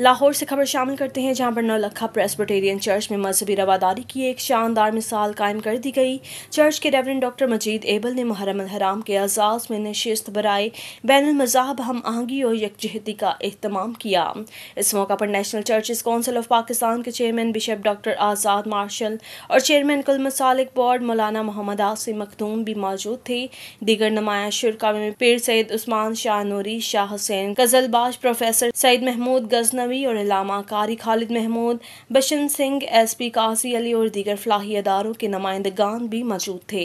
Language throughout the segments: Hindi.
लाहौर से खबर शामिल करते हैं जहां पर नौलखा प्रेसबटेरियन चर्च में मजहबी रवादारी की एक शानदार मिसाल कायम कर दी गई चर्च के रेवरेंड डॉक्टर मजीद एबल ने मुहरम हराम के अजाज में नशस्त बरए बैन मज़ाहब हम आहंगी और यकजहती का अहतमाम किया इस मौका पर National Churches Council of Pakistan के chairman bishop doctor Azad Marshall और चेयरमैन कुल मसालिक बोर्ड मौलाना मोहम्मद आसिम मखदूम भी मौजूद थे दीगर नुमाया शुरा में पीर सैद उस्मान शाह नूरी शाह हुसैन गजलबाज प्रोफेसर सैद महमूद गजनव थानवी और इलामा कारी खालिद महमूद बशन सिंह एस पी कासी अली और दीगर फलाही अदारों के नुमाइंदगान भी मौजूद थे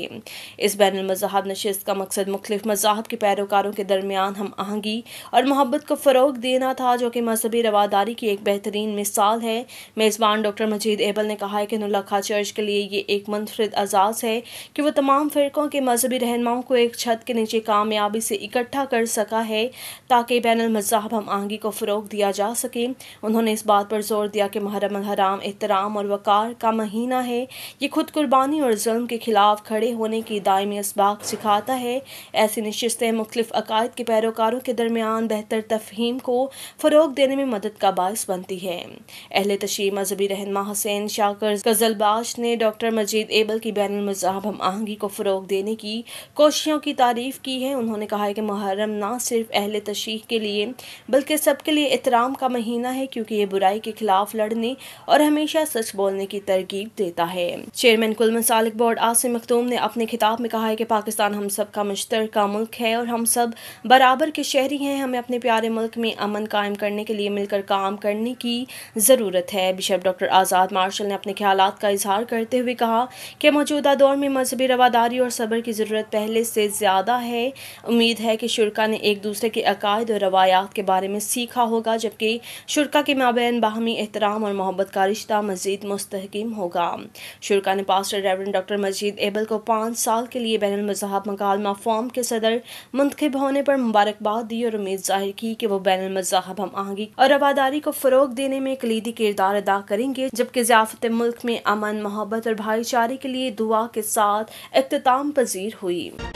इस बैन मजाहब नशस्त का मकसद मुख्तफ मजाब के पैरोकारों के दरमियान हम आहंगी और मोहब्बत को फ़रोग देना था जो कि मजहबी रवादारी की एक बेहतरीन मिसाल है मेज़बान डॉक्टर मजीद एबल ने कहा है कि नुल्खा चर्च के लिए ये एक मनफरद अजाज़ है कि वह तमाम फ़िरक़ों के मजहबी रहनुमाओं को एक छत के नीचे कामयाबी से इकट्ठा कर सका है ताकि बैन मजाहब हम आहंगी को फ़रोग दिया जा सके उन्होंने इस बात पर जोर दिया कि महरम हराम एहतराम और वक़ार का महीना है ये खुद कुर्बानी और जुल्म के ख़िलाफ़ खड़े होने की दायमी इसबाक सिखाता है ऐसी नशस्तें मुख्तफ अकायद के पैरोकारों के दरमियान बेहतर तफहीम को फ़रोग देने में मदद का बायस बनती है अहल तशी मजहबी रहनमा हुसैन शाकर गजलबाश ने डॉक्टर मजीद एबल की बैन मजाहब हम आहंगी को फ़रोग देने की कोशिशों की तारीफ की है उन्होंने कहा है कि मुहर्रम ना सिर्फ अहल तशीह के लिए बल्कि सबके लिए एहतराम का महीना पहनना है क्योंकि ये बुराई के खिलाफ लड़ने और हमेशा सच बोलने की तरकीब देता है चेयरमैन कुल मसालिक बोर्ड आसिम मखतूम ने अपने खिताब में कहा है कि पाकिस्तान हम सब का मुश्तर का मुल्क है और हम सब बराबर के शहरी हैं हमें अपने प्यारे मुल्क में अमन कायम करने के लिए मिलकर काम करने की ज़रूरत है बिशप डॉक्टर आज़ाद मार्शल ने अपने ख्याल का इजहार करते हुए कहा कि मौजूदा दौर में मजहबी रवादारी और सब्र की ज़रूरत पहले से ज़्यादा है उम्मीद है कि शुरा ने एक दूसरे के अकायद और रवायात के बारे में सीखा होगा जबकि शुरा के माबेन बाहमी एहतराम और मोहब्बत का रिश्ता मजीद मुस्तकम होगा शुरा ने pastor reverend doctor Majid Abel को पाँच साल के लिए बैन मजाहब मकालमा फॉर्म के सदर मंतखब होने पर मुबारकबाद दी और उम्मीद जाहिर की कि वो बैन अमजहब हम आहंगी और रवादारी को फ़रोग देने में कलीदी किरदार अदा करेंगे जबकि ज़ियाफत मुल्क में अमन मोहब्बत और भाईचारे के लिए दुआ के साथ अख्ताम पजीर हुई